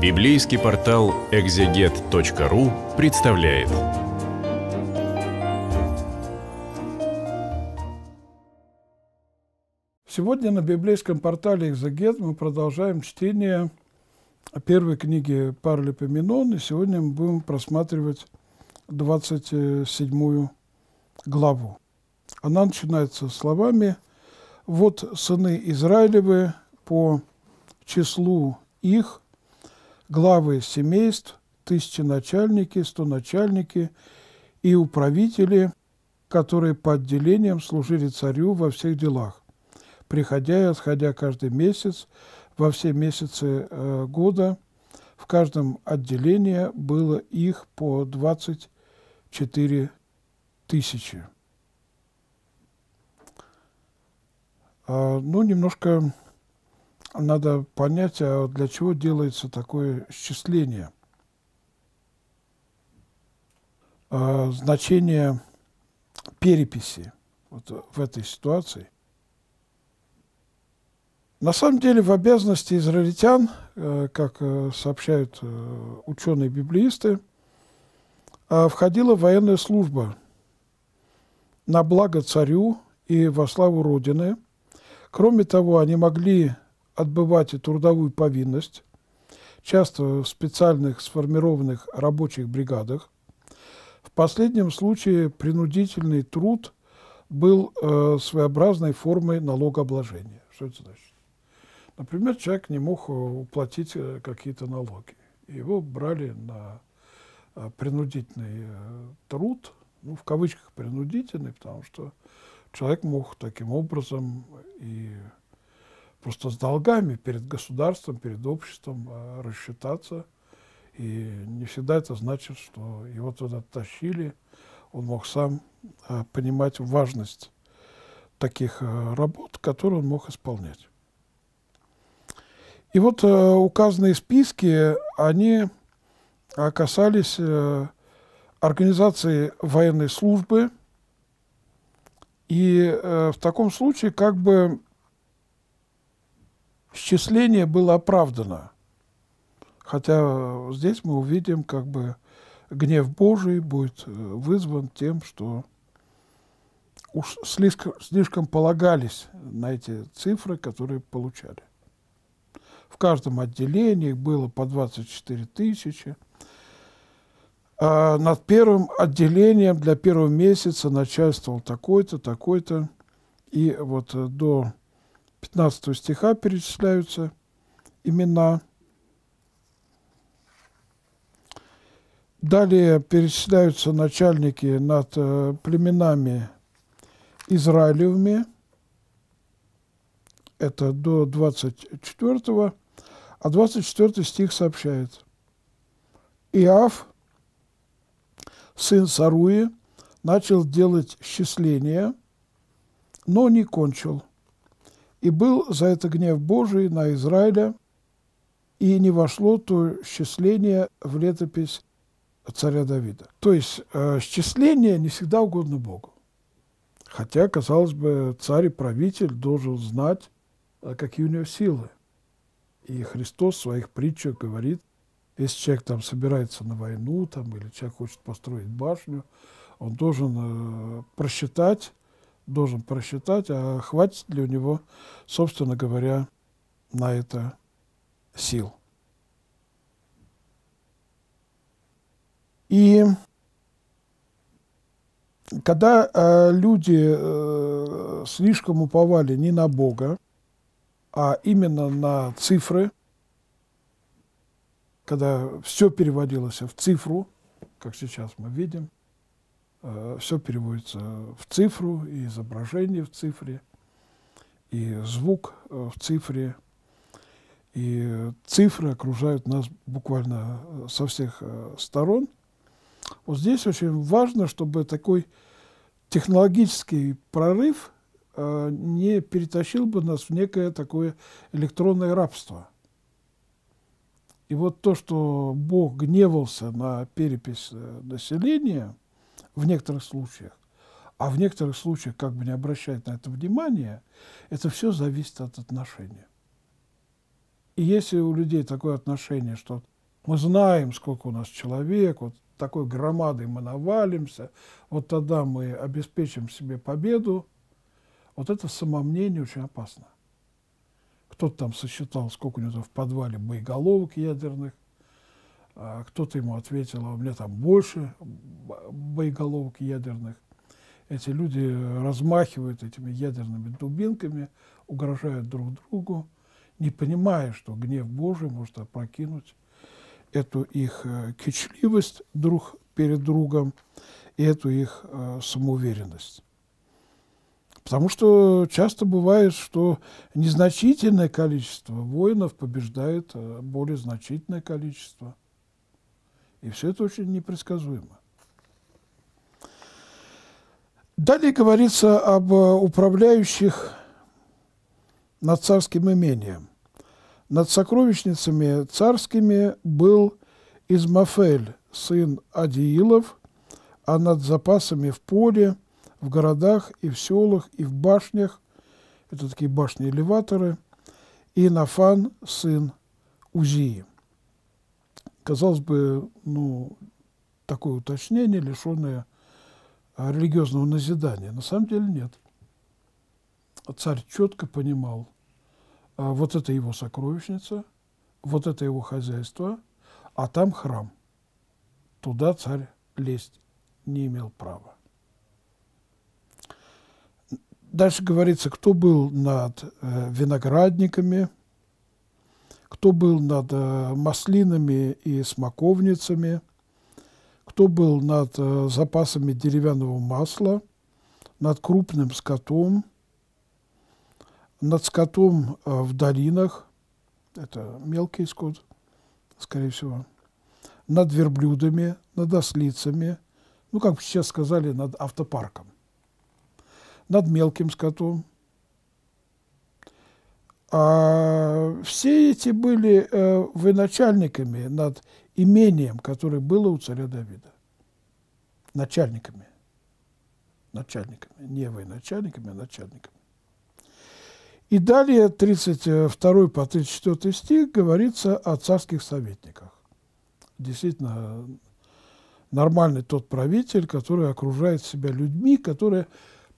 Библейский портал экзегет.ру представляет. Сегодня на библейском портале «Экзегет» мы продолжаем чтение первой книги Парлипоменон, и сегодня мы будем просматривать 27 главу. Она начинается словами «Вот сыны Израилевы по числу их – главы семейств, тысяченачальники, стоначальники и управители, которые по отделениям служили царю во всех делах, приходя и отходя каждый месяц, во все месяцы э, года, в каждом отделении было их по 24 тысячи. А, ну, немножко надо понять, а для чего делается такое счисление. А, значение переписи вот в этой ситуации. На самом деле в обязанности израильтян, э, как э, сообщают э, ученые библиисты, а, входила военная служба на благо царю и во славу Родины. Кроме того, они могли отбывать трудовую повинность, часто в специальных сформированных рабочих бригадах. В последнем случае принудительный труд был э, своеобразной формой налогообложения. Что это значит? Например, человек не мог э, уплатить э, какие-то налоги. Его брали на э, принудительный труд, ну, в кавычках принудительный, потому что человек мог таким образом и просто с долгами перед государством, перед обществом э, рассчитаться. И не всегда это значит, что его туда тащили. Он мог сам э, понимать важность таких э, работ, которые он мог исполнять. И вот указанные списки, они касались организации военной службы. И в таком случае как бы счисление было оправдано. Хотя э, здесь мы увидим, как бы гнев Божий будет э, вызван тем, что уж слишком, слишком полагались на эти цифры, которые получали. В каждом отделении было по 24 тысячи. А над первым отделением для первого месяца начальствовал такой-то, такой-то. И вот э, до 15 стиха перечисляются имена. Далее перечисляются начальники над э, племенами Израилевыми, это до 24, а 24 стих сообщает. Иав, сын Саруи, начал делать счисление, но не кончил – и был за это гнев Божий на Израиля, и не вошло то счисление в летопись царя Давида. То есть э, счисление не всегда угодно Богу. Хотя, казалось бы, царь и правитель должен знать, э, какие у него силы. И Христос в своих притчах говорит, если человек там собирается на войну, там, или человек хочет построить башню, он должен э, просчитать, должен просчитать, а хватит ли у него, собственно говоря, на это сил. И когда э, люди э, слишком уповали не на Бога, а именно на цифры, когда все переводилось в цифру, как сейчас мы видим, Э, все переводится в цифру, и изображение в цифре, и звук э, в цифре, и цифры окружают нас буквально э, со всех сторон. Вот здесь очень важно, чтобы такой технологический прорыв не перетащил бы нас в некое такое электронное рабство. И вот то, что Бог гневался на перепись населения – в некоторых случаях. А в некоторых случаях, как бы не обращать на это внимание, это все зависит от отношения. И если у людей такое отношение, что мы знаем, сколько у нас человек, вот такой громадой мы навалимся, вот тогда мы обеспечим себе победу, вот это самомнение очень опасно. Кто-то там сосчитал, сколько у него в подвале боеголовок ядерных – а кто-то ему ответил, а у меня там больше боеголовок ядерных. Эти люди размахивают этими ядерными дубинками, угрожают друг другу, не понимая, что гнев Божий может опрокинуть эту их э, кичливость друг перед другом и эту их э, самоуверенность. Потому что часто бывает, что незначительное количество воинов побеждает э, более значительное количество. И все это очень непредсказуемо. Далее говорится об э, управляющих над царским имением. Над сокровищницами царскими был Измафель, сын Адиилов, а над запасами в поле, в городах и в селах, и в башнях, это такие башни-элеваторы, и Нафан, сын Узии казалось бы, ну, такое уточнение, лишенное а, религиозного назидания. На самом деле нет. Царь четко понимал, а вот это его сокровищница, вот это его хозяйство, а там храм. Туда царь лезть не имел права. Дальше говорится, кто был над э, виноградниками – кто был над э, маслинами и смоковницами, кто был над э, запасами деревянного масла, над крупным скотом, над скотом э, в долинах, это мелкий скот, скорее всего, над верблюдами, над ослицами, ну, как сейчас сказали, над автопарком, над мелким скотом, а все эти были э, военачальниками над имением, которое было у царя Давида. Начальниками. Начальниками. Не военачальниками, а начальниками. И далее 32 по 34 стих говорится о царских советниках. Действительно, нормальный тот правитель, который окружает себя людьми, которые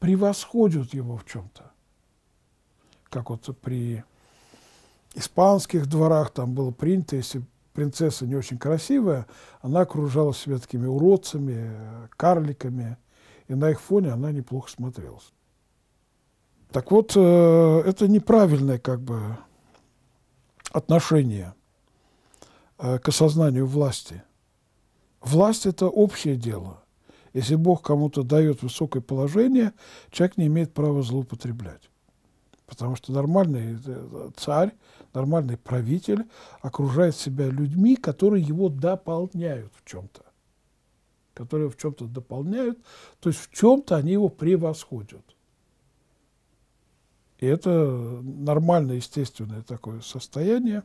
превосходят его в чем-то. Как вот при испанских дворах там было принято, если принцесса не очень красивая, она окружала себя такими уродцами, карликами, и на их фоне она неплохо смотрелась. Так вот, э, это неправильное как бы отношение э, к осознанию власти. Власть – это общее дело. Если Бог кому-то дает высокое положение, человек не имеет права злоупотреблять. Потому что нормальный э, царь нормальный правитель окружает себя людьми, которые его дополняют в чем-то. Которые в чем-то дополняют, то есть в чем-то они его превосходят. И это нормальное, естественное такое состояние.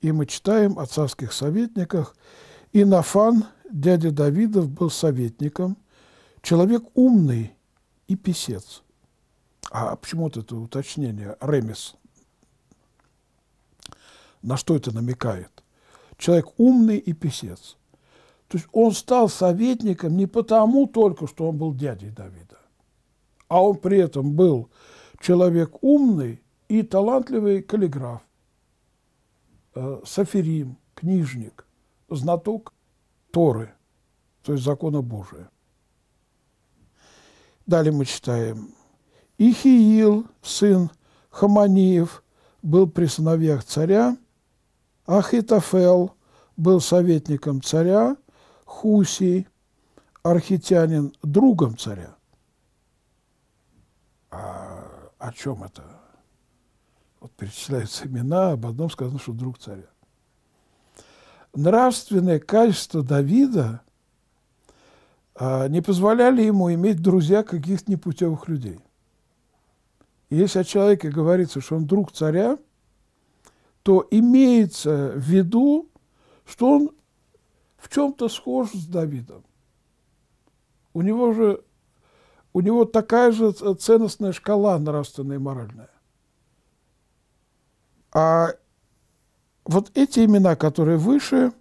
И мы читаем о царских советниках. И Нафан, дядя Давидов, был советником, человек умный и писец. А почему вот это уточнение? Ремес. На что это намекает? Человек умный и писец. То есть он стал советником не потому только, что он был дядей Давида, а он при этом был человек умный и талантливый каллиграф, э, саферим, книжник, знаток Торы, то есть закона Божия. Далее мы читаем. Ихиил, сын Хаманиев, был при сыновьях царя, Ахитофел был советником царя, Хусий, архитянин, другом царя. А о чем это? Вот перечисляются имена, об одном сказано, что друг царя. Нравственное качество Давида а, не позволяли ему иметь друзья каких-то непутевых людей. если о человеке говорится, что он друг царя, то имеется в виду, что он в чем-то схож с Давидом. У него же у него такая же ценностная шкала нравственная и моральная. А вот эти имена, которые выше,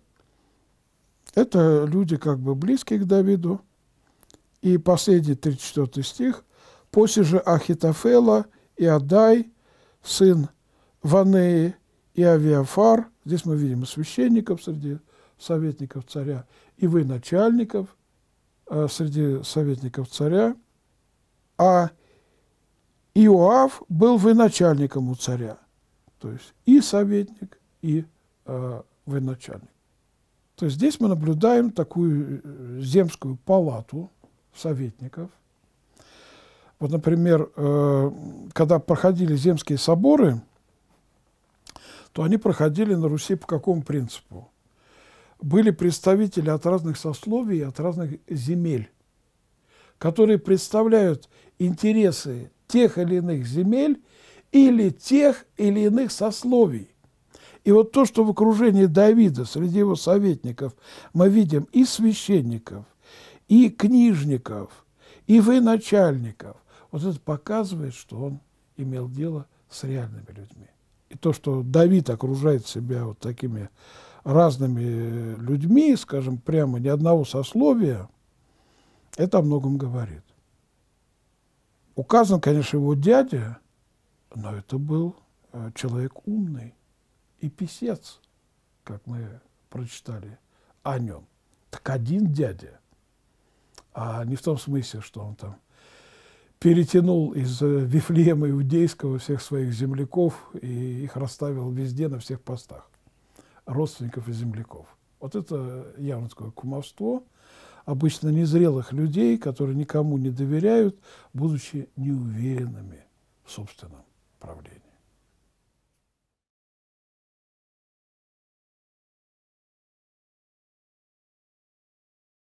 это люди как бы близкие к Давиду. И последний 34 стих. «После же Ахитофела и Адай, сын Ванеи, и авиафар, здесь мы видим и священников среди советников царя, и вы начальников э, среди советников царя, а Иоав был военачальником у царя, то есть и советник, и э, военачальник. То есть здесь мы наблюдаем такую э, земскую палату советников. Вот, например, э, когда проходили земские соборы – то они проходили на Руси по какому принципу? Были представители от разных сословий, от разных земель, которые представляют интересы тех или иных земель или тех или иных сословий. И вот то, что в окружении Давида, среди его советников, мы видим и священников, и книжников, и военачальников, вот это показывает, что он имел дело с реальными людьми. И то, что Давид окружает себя вот такими разными людьми, скажем прямо, ни одного сословия, это о многом говорит. Указан, конечно, его дядя, но это был э, человек умный и писец, как мы прочитали о нем. Так один дядя, а не в том смысле, что он там перетянул из э, Вифлеема Иудейского всех своих земляков и их расставил везде, на всех постах, родственников и земляков. Вот это явно такое кумовство обычно незрелых людей, которые никому не доверяют, будучи неуверенными в собственном правлении.